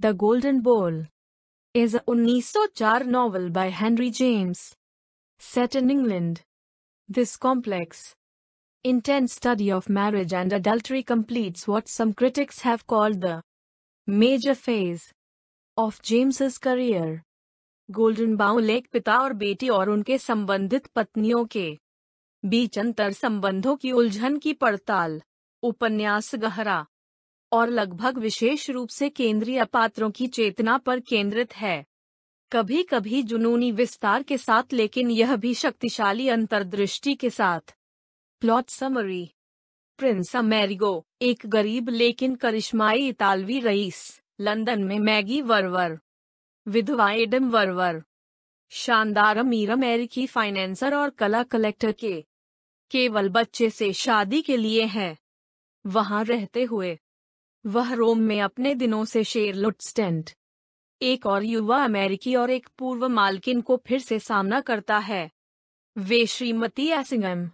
the golden bowl is a 1904 novel by Henry James set in England this complex intense study of marriage and adultery completes what some critics have called the major phase of James career golden bowl एक पिता और बेटी और उनके संबंधित पत्नियों के बीच अंतर संबंधों की उलझन की पड़ताल उपन्यास गहरा और लगभग विशेष रूप से केंद्रीय पात्रों की चेतना पर केंद्रित है कभी कभी जुनूनी विस्तार के साथ लेकिन यह भी शक्तिशाली अंतर्दृष्टि के साथ प्लॉट समरी प्रिंस अमेरिगो एक गरीब लेकिन करिश्माई इतालवी रईस लंदन में मैगी वर्वर विधवा एडम वर्वर शानदार अमीर अमेरिकी फाइनेंसर और कला कलेक्टर के केवल बच्चे से शादी के लिए है वहां रहते हुए वह रोम में अपने दिनों से शेर स्टेंट एक और युवा अमेरिकी और एक पूर्व मालकिन को फिर से सामना करता है वे श्रीमती एसिंगम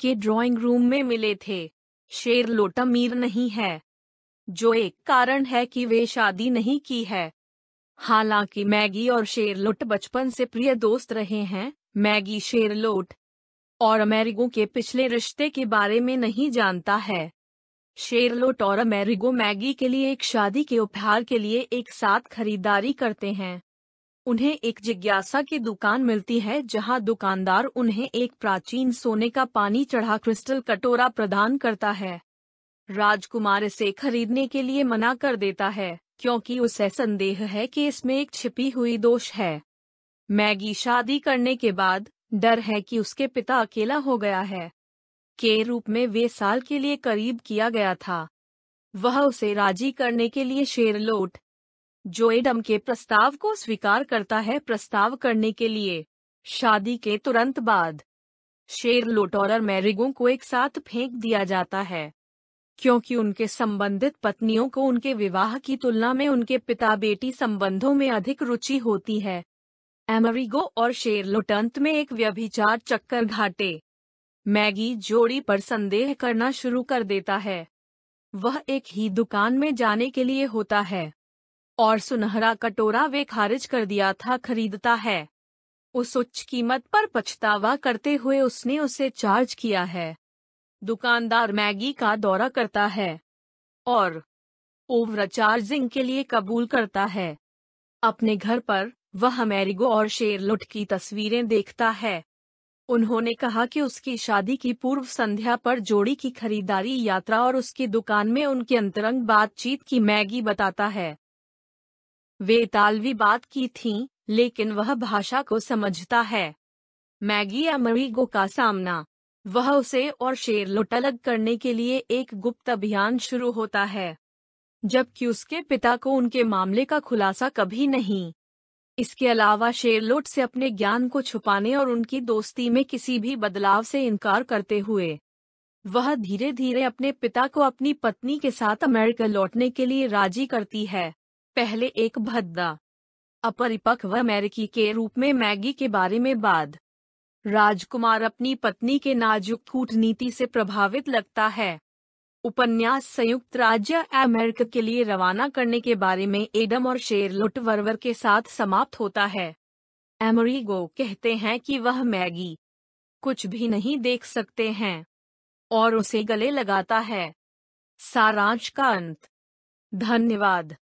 के ड्राइंग रूम में मिले थे शेर लोटा अमीर नहीं है जो एक कारण है कि वे शादी नहीं की है हालांकि मैगी और शेर लुट बचपन से प्रिय दोस्त रहे हैं मैगी शेरलोट और अमेरिकों के पिछले रिश्ते के बारे में नहीं जानता है शेरलोट और अमेरिगो मैगी के लिए एक शादी के उपहार के लिए एक साथ खरीदारी करते हैं उन्हें एक जिज्ञासा की दुकान मिलती है जहां दुकानदार उन्हें एक प्राचीन सोने का पानी चढ़ा क्रिस्टल कटोरा प्रदान करता है राजकुमार इसे खरीदने के लिए मना कर देता है क्योंकि उसे संदेह है कि इसमें एक छिपी हुई दोष है मैगी शादी करने के बाद डर है कि उसके पिता अकेला हो गया है के रूप में वे साल के लिए करीब किया गया था वह उसे राजी करने के लिए शेरलोट जो एडम के प्रस्ताव को स्वीकार करता है प्रस्ताव करने के लिए शादी के तुरंत बाद शेरलोट और मैरिगो को एक साथ फेंक दिया जाता है क्योंकि उनके संबंधित पत्नियों को उनके विवाह की तुलना में उनके पिता बेटी संबंधों में अधिक रुचि होती है एमरिगो और शेरलोट अंत में एक व्यभिचार चक्कर घाटे मैगी जोड़ी पर संदेह करना शुरू कर देता है वह एक ही दुकान में जाने के लिए होता है और सुनहरा कटोरा वे खारिज कर दिया था खरीदता है उस उच्च कीमत पर पछतावा करते हुए उसने उसे चार्ज किया है दुकानदार मैगी का दौरा करता है और ओवर चार्जिंग के लिए कबूल करता है अपने घर पर वह मैरिगो और शेरलुट की तस्वीरें देखता है उन्होंने कहा कि उसकी शादी की पूर्व संध्या पर जोड़ी की खरीदारी यात्रा और उसकी दुकान में उनकी अंतरंग बातचीत की मैगी बताता है वे इतालवी बात की थी लेकिन वह भाषा को समझता है मैगी अमरीगो का सामना वह उसे और लुट अलग करने के लिए एक गुप्त अभियान शुरू होता है जबकि उसके पिता को उनके मामले का खुलासा कभी नहीं इसके अलावा शेरलोट से अपने ज्ञान को छुपाने और उनकी दोस्ती में किसी भी बदलाव से इनकार करते हुए वह धीरे धीरे अपने पिता को अपनी पत्नी के साथ अमेरिका लौटने के लिए राजी करती है पहले एक भद्दा अपरिपक्व अमेरिकी के रूप में मैगी के बारे में बाद राजकुमार अपनी पत्नी के नाजुक कूटनीति से प्रभावित लगता है उपन्यास संयुक्त राज्य अमेरिका के लिए रवाना करने के बारे में एडम और लुट वर्वर के साथ समाप्त होता है एमरीगो कहते हैं कि वह मैगी कुछ भी नहीं देख सकते हैं और उसे गले लगाता है सारांश का अंत धन्यवाद